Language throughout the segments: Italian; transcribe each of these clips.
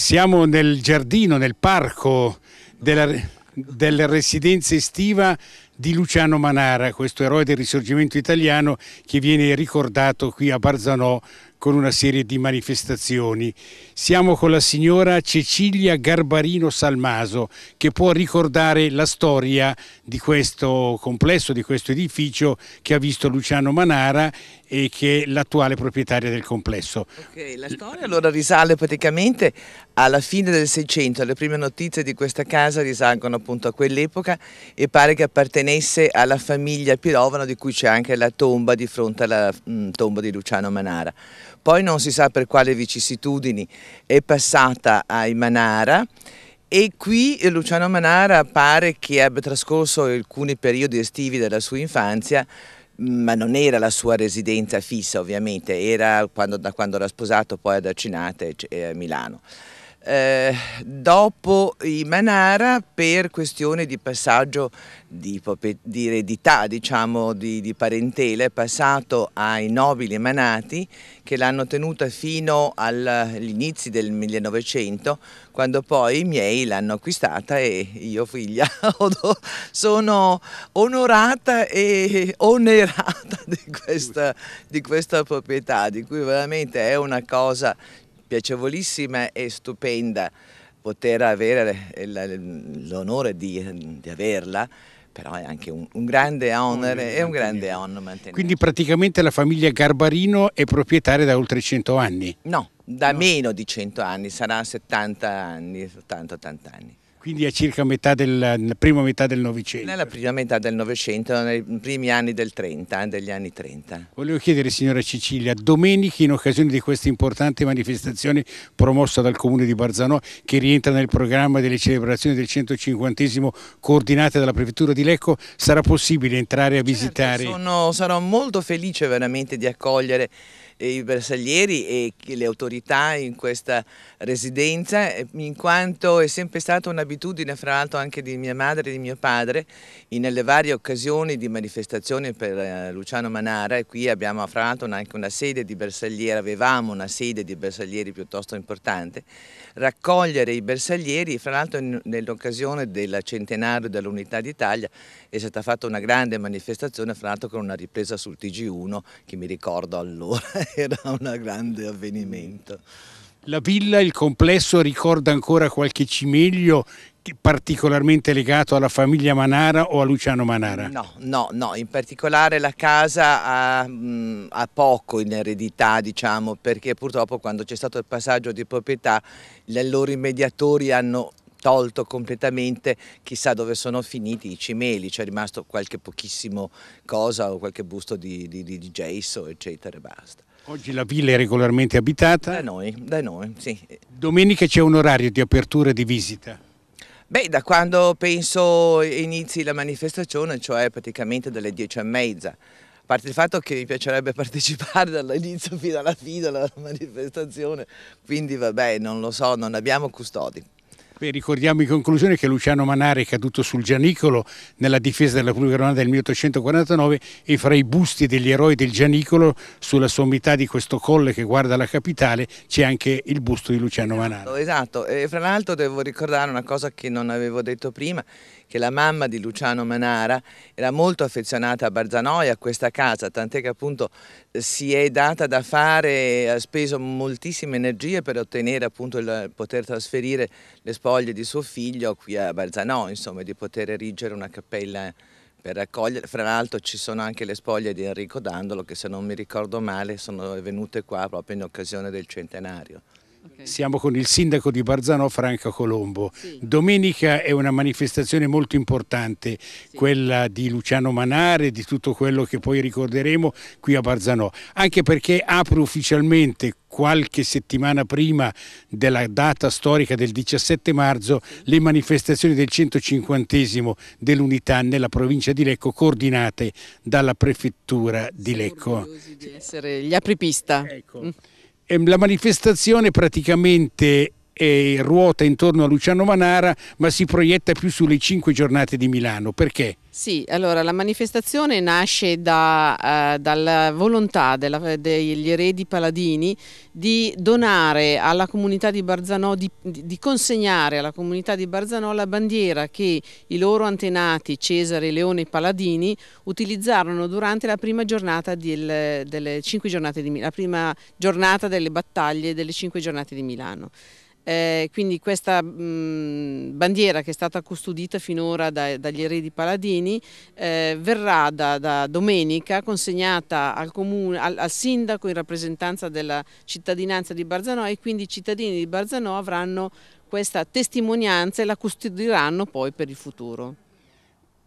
Siamo nel giardino, nel parco della, della residenza estiva di Luciano Manara, questo eroe del risorgimento italiano che viene ricordato qui a Barzanò con una serie di manifestazioni. Siamo con la signora Cecilia Garbarino Salmaso che può ricordare la storia di questo complesso, di questo edificio che ha visto Luciano Manara e che è l'attuale proprietaria del complesso. Okay, la storia allora risale praticamente alla fine del Seicento, le prime notizie di questa casa risalgono appunto a quell'epoca e pare che appartenesse alla famiglia Pirovano di cui c'è anche la tomba di fronte alla mh, mm, tomba di Luciano Manara poi non si sa per quale vicissitudini è passata ai Manara e qui Luciano Manara pare che abbia trascorso alcuni periodi estivi della sua infanzia mm, ma non era la sua residenza fissa ovviamente, era quando, da quando era sposato poi ad Arcinate e cioè, a Milano eh, dopo i Manara per questione di passaggio di, di eredità, diciamo di, di parentela, è passato ai nobili emanati che l'hanno tenuta fino agli inizi del 1900, quando poi i miei l'hanno acquistata e io figlia sono onorata e onerata di questa, di questa proprietà, di cui veramente è una cosa piacevolissima e stupenda poter avere l'onore di, di averla però è anche un, un grande onore e un grande honor mantenere. Quindi praticamente la famiglia Garbarino è proprietaria da oltre 100 anni? No, da no. meno di 100 anni, sarà 70 anni, 80-80 anni. Quindi a circa metà del, prima metà del Novecento. Nella prima metà del Novecento, nei primi anni del 30, eh, degli anni 30. Volevo chiedere, signora Cecilia, domenica in occasione di questa importante manifestazione promossa dal comune di Barzanò, che rientra nel programma delle celebrazioni del 150 coordinate dalla prefettura di Lecco, sarà possibile entrare a certo, visitare? Certo, sono, sarò molto felice veramente di accogliere i bersaglieri e le autorità in questa residenza eh, in quanto è sempre stata un'abitudine fra l'altro anche di mia madre e di mio padre nelle varie occasioni di manifestazione per eh, Luciano Manara e qui abbiamo fra l'altro anche una sede di bersaglieri, avevamo una sede di bersaglieri piuttosto importante, raccogliere i bersaglieri fra l'altro nell'occasione del centenario dell'unità d'Italia è stata fatta una grande manifestazione fra l'altro con una ripresa sul TG1 che mi ricordo allora era un grande avvenimento. La villa, il complesso, ricorda ancora qualche cimiglio particolarmente legato alla famiglia Manara o a Luciano Manara? No, no, no, in particolare la casa ha, mh, ha poco in eredità, diciamo, perché purtroppo quando c'è stato il passaggio di proprietà i loro immediatori hanno tolto completamente, chissà dove sono finiti i cimeli, c'è rimasto qualche pochissimo cosa o qualche busto di, di, di, di gesso eccetera e basta. Oggi la villa è regolarmente abitata? Da noi, da noi, sì. Domenica c'è un orario di apertura e di visita? Beh, da quando penso inizi la manifestazione, cioè praticamente dalle dieci e mezza a parte il fatto che mi piacerebbe partecipare dall'inizio fino alla fine della manifestazione, quindi vabbè, non lo so, non abbiamo custodi. Beh, ricordiamo in conclusione che Luciano Manare è caduto sul Gianicolo nella difesa della Repubblica Romana del 1849 e fra i busti degli eroi del Gianicolo sulla sommità di questo colle che guarda la capitale c'è anche il busto di Luciano Manare. Esatto, esatto. e fra l'altro devo ricordare una cosa che non avevo detto prima, che la mamma di Luciano Manara era molto affezionata a Barzanoia, a questa casa, tant'è che appunto si è data da fare, ha speso moltissime energie per ottenere appunto il poter trasferire le spoglie di suo figlio qui a Barzanoia, insomma, di poter erigere una cappella per raccogliere. Fra l'altro ci sono anche le spoglie di Enrico Dandolo che se non mi ricordo male sono venute qua proprio in occasione del centenario. Siamo con il sindaco di Barzano, Franca Colombo. Sì. Domenica è una manifestazione molto importante, sì. quella di Luciano Manare, e di tutto quello che poi ricorderemo qui a Barzano, anche perché apre ufficialmente qualche settimana prima della data storica del 17 marzo le manifestazioni del 150 dell'unità nella provincia di Lecco coordinate dalla prefettura di Lecco. Di essere gli apripista. Ecco. Mm. Ehm, la manifestazione praticamente e ruota intorno a Luciano Manara, ma si proietta più sulle cinque giornate di Milano. Perché? Sì, allora la manifestazione nasce da, eh, dalla volontà della, degli eredi paladini di donare alla comunità di Barzanò, di, di, consegnare alla comunità di Barzanò la bandiera che i loro antenati Cesare, Leone e Paladini utilizzarono durante la prima giornata, del, delle, giornate di, la prima giornata delle battaglie delle cinque giornate di Milano. Eh, quindi questa mh, bandiera che è stata custodita finora da, dagli eredi paladini eh, verrà da, da, domenica consegnata al, comune, al, al, sindaco in rappresentanza della cittadinanza di Barzanò e quindi i cittadini di Barzanò avranno questa testimonianza e la custodiranno poi per il futuro.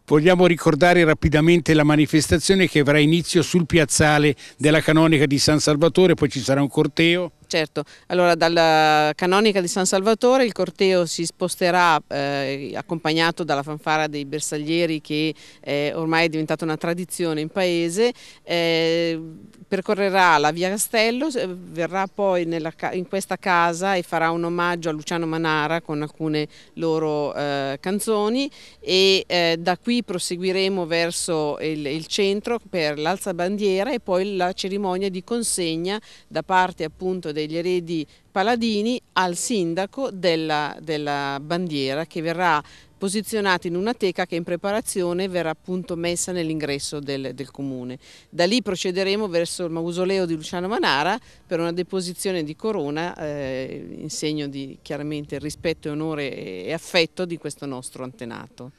Vogliamo ricordare rapidamente la manifestazione che avrà inizio sul piazzale della Canonica di San Salvatore, poi ci sarà un corteo. Certo, allora dalla canonica di San Salvatore il corteo si sposterà eh, accompagnato dalla fanfara dei bersaglieri che eh, ormai è diventata una tradizione in paese, eh, percorrerà la via Castello, verrà poi nella, in questa casa e farà un omaggio a Luciano Manara con alcune loro eh, canzoni e eh, da qui proseguiremo verso il, il centro per l'alzabandiera e poi la cerimonia di consegna da parte appunto dei degli eredi paladini al sindaco della, della bandiera che verrà posizionata in una teca che in preparazione verrà appunto messa nell'ingresso del, del, comune. Da lì procederemo verso il mausoleo di Luciano Manara per una deposizione di corona eh, in segno di chiaramente rispetto, onore e affetto di questo nostro antenato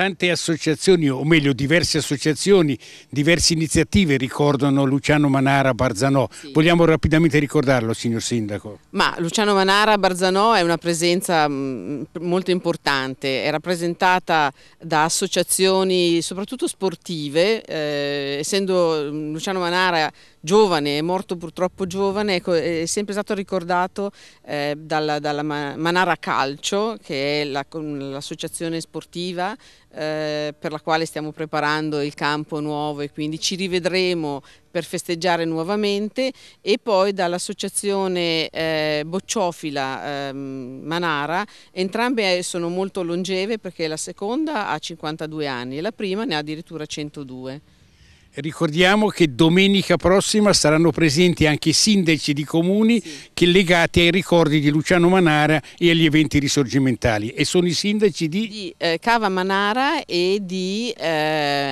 tante associazioni, o meglio diverse associazioni, diverse iniziative ricordano Luciano Manara Barzanò. Sì. Vogliamo rapidamente ricordarlo, signor Sindaco? Ma Luciano Manara Barzanò è una presenza mm, molto importante, è rappresentata da associazioni soprattutto sportive, eh, essendo mm, Luciano Manara giovane, è morto purtroppo giovane, ecco, è sempre stato ricordato eh, dalla, dalla, Manara Calcio, che è l'associazione sportiva eh, per la quale stiamo preparando il campo nuovo e quindi ci rivedremo per festeggiare nuovamente e poi dall'associazione eh, bocciofila eh, Manara, entrambe eh, sono molto longeve perché la seconda ha 52 anni e la prima ne ha addirittura 102. Ricordiamo che domenica prossima saranno presenti anche i sindaci di comuni sì. legati ai ricordi di Luciano Manara e agli eventi risorgimentali e sono i sindaci di, di eh, Cava Manara e di eh,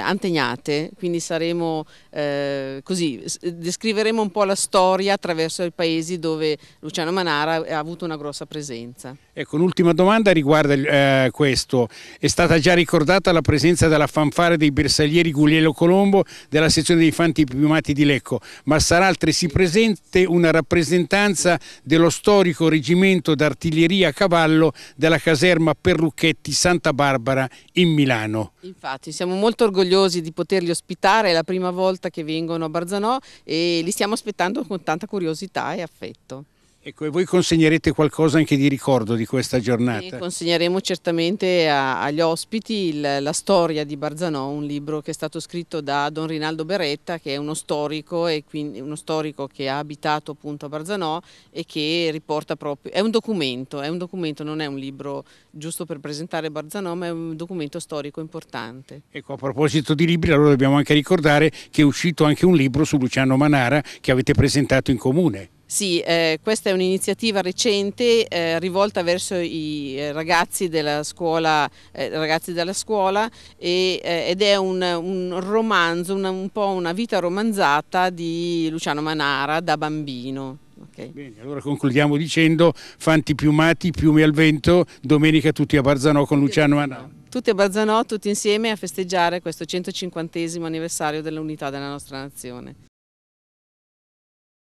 Antegnate, quindi saremo eh, così descriveremo un po' la storia attraverso i paesi dove Luciano Manara ha avuto una grossa presenza. Ecco, un'ultima domanda riguarda eh, questo. È stata già ricordata la presenza della fanfara dei bersaglieri Guglielmo Colombo della sezione dei fanti piumati di Lecco, ma sarà altresì presente una rappresentanza dello storico reggimento d'artiglieria a cavallo della caserma Perrucchetti Santa Barbara in Milano. Infatti, siamo molto orgogliosi di poterli ospitare, è la prima volta volta che vengono a Barzanò e li stiamo aspettando con tanta curiosità e affetto. Ecco, e voi consegnerete qualcosa anche di ricordo di questa giornata? Sì, consegneremo certamente a, agli ospiti il, la storia di Barzanò, un libro che è stato scritto da Don Rinaldo Beretta, che è uno storico, quindi, uno storico che ha abitato appunto a Barzanò e che riporta proprio, è un documento, è un documento non è un libro giusto per presentare Barzanò, ma è un documento storico importante. Ecco, a proposito di libri, allora dobbiamo anche ricordare che è uscito anche un libro su Luciano Manara che avete presentato in comune. Sì, eh, questa è un'iniziativa recente eh, rivolta verso i eh, ragazzi della scuola, eh, ragazzi della scuola e, eh, ed è un, un romanzo, una, un po' una vita romanzata di Luciano Manara da bambino. Okay. Bene, allora concludiamo dicendo fanti piumati, piume al vento, domenica tutti a Barzanò con Luciano Manara. Tutti a Barzanò, tutti insieme a festeggiare questo 150 anniversario dell'unità della nostra nazione.